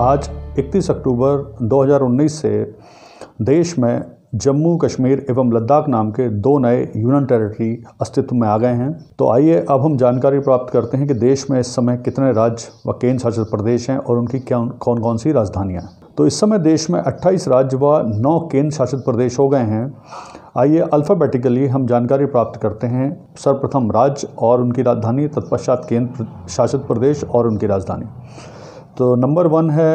आज 31 अक्टूबर 2019 से देश में जम्मू कश्मीर एवं लद्दाख नाम के दो नए यूनियन टेरिटरी अस्तित्व में आ गए हैं तो आइए अब हम जानकारी प्राप्त करते हैं कि देश में इस समय कितने राज्य व केंद्र शासित प्रदेश हैं और उनकी क्या कौन कौन सी राजधानियाँ हैं तो इस समय देश में 28 राज्य व 9 केंद्र शासित प्रदेश हो गए हैं आइए अल्फ़ाबेटिकली हम जानकारी प्राप्त करते हैं सर्वप्रथम राज्य और उनकी राजधानी तत्पश्चात केंद्र शासित प्रदेश और उनकी राजधानी तो नंबर वन है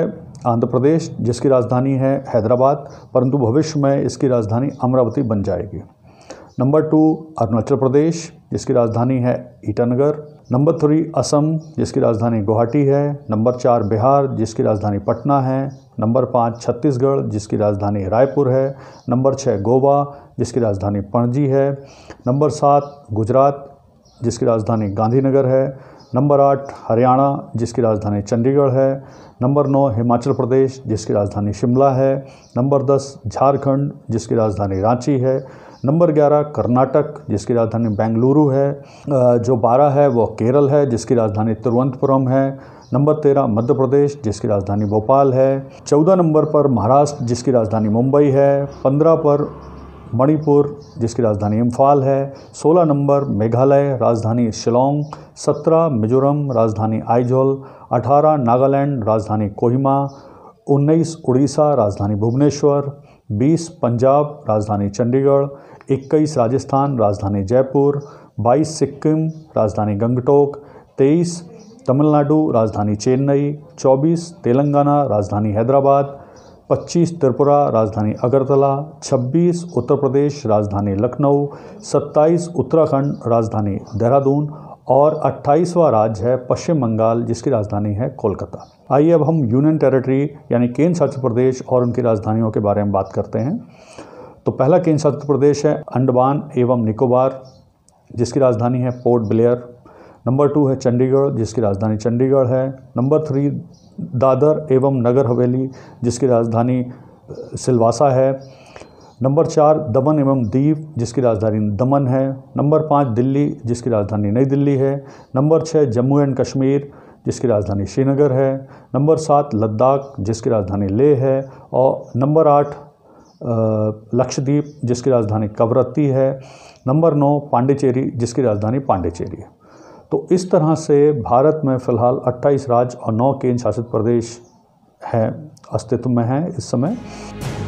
आंध्र प्रदेश जिसकी राजधानी है हैदराबाद परंतु भविष्य में इसकी राजधानी अमरावती बन जाएगी नंबर टू अरुणाचल प्रदेश जिसकी राजधानी है ईटानगर नंबर थ्री असम जिसकी राजधानी गुवाहाटी है नंबर चार बिहार जिसकी राजधानी पटना है नंबर पाँच छत्तीसगढ़ जिसकी राजधानी रायपुर है नंबर छः गोवा जिसकी राजधानी पणजी है नंबर सात गुजरात जिसकी राजधानी गांधीनगर है नंबर आठ हरियाणा जिसकी राजधानी चंडीगढ़ है नंबर नौ हिमाचल प्रदेश जिसकी राजधानी शिमला है नंबर दस झारखंड जिसकी राजधानी रांची है नंबर ग्यारह कर्नाटक जिसकी राजधानी बेंगलुरु है जो बारह है वह केरल है जिसकी राजधानी तिरुवनंतपुरम है नंबर तेरह मध्य प्रदेश जिसकी राजधानी भोपाल है चौदह नंबर पर महाराष्ट्र जिसकी राजधानी मुंबई है पंद्रह पर मणिपुर जिसकी राजधानी इम्फाल है सोलह नंबर मेघालय राजधानी शिलोंग सत्रह मिजोरम राजधानी आइजोल अठारह नागालैंड राजधानी कोहिमा उन्नीस उड़ीसा राजधानी भुवनेश्वर बीस पंजाब राजधानी चंडीगढ़ इक्कीस राजस्थान राजधानी जयपुर बाईस सिक्किम राजधानी गंगटोक तेईस तमिलनाडु राजधानी चेन्नई चौबीस तेलंगाना राजधानी हैदराबाद 25 त्रिपुरा राजधानी अगरतला 26 उत्तर प्रदेश राजधानी लखनऊ 27 उत्तराखंड राजधानी देहरादून और 28वां राज्य है पश्चिम बंगाल जिसकी राजधानी है कोलकाता आइए अब हम यूनियन टेरिटरी यानी केंद्र शासित प्रदेश और उनकी राजधानियों के बारे में बात करते हैं तो पहला केंद्र शासित प्रदेश है अंडमान एवं निकोबार जिसकी राजधानी है पोर्ट ब्लेयर नंबर टू है चंडीगढ़ जिसकी राजधानी चंडीगढ़ है नंबर थ्री दादर एवं नगर हवेली जिसकी राजधानी सिलवासा है नंबर चार दमन एवं दीव जिसकी राजधानी दमन है नंबर पाँच दिल्ली जिसकी राजधानी नई दिल्ली है नंबर छः जम्मू एंड कश्मीर जिसकी राजधानी श्रीनगर है नंबर सात लद्दाख जिसकी राजधानी लेह है और नंबर आठ लक्षद्वीप जिसकी राजधानी कवरत्ती है नंबर नौ पांडिचेरी जिसकी राजधानी पांडिचेरी है तो इस तरह से भारत में फ़िलहाल 28 राज्य और 9 केंद्र शासित प्रदेश हैं अस्तित्व में हैं इस समय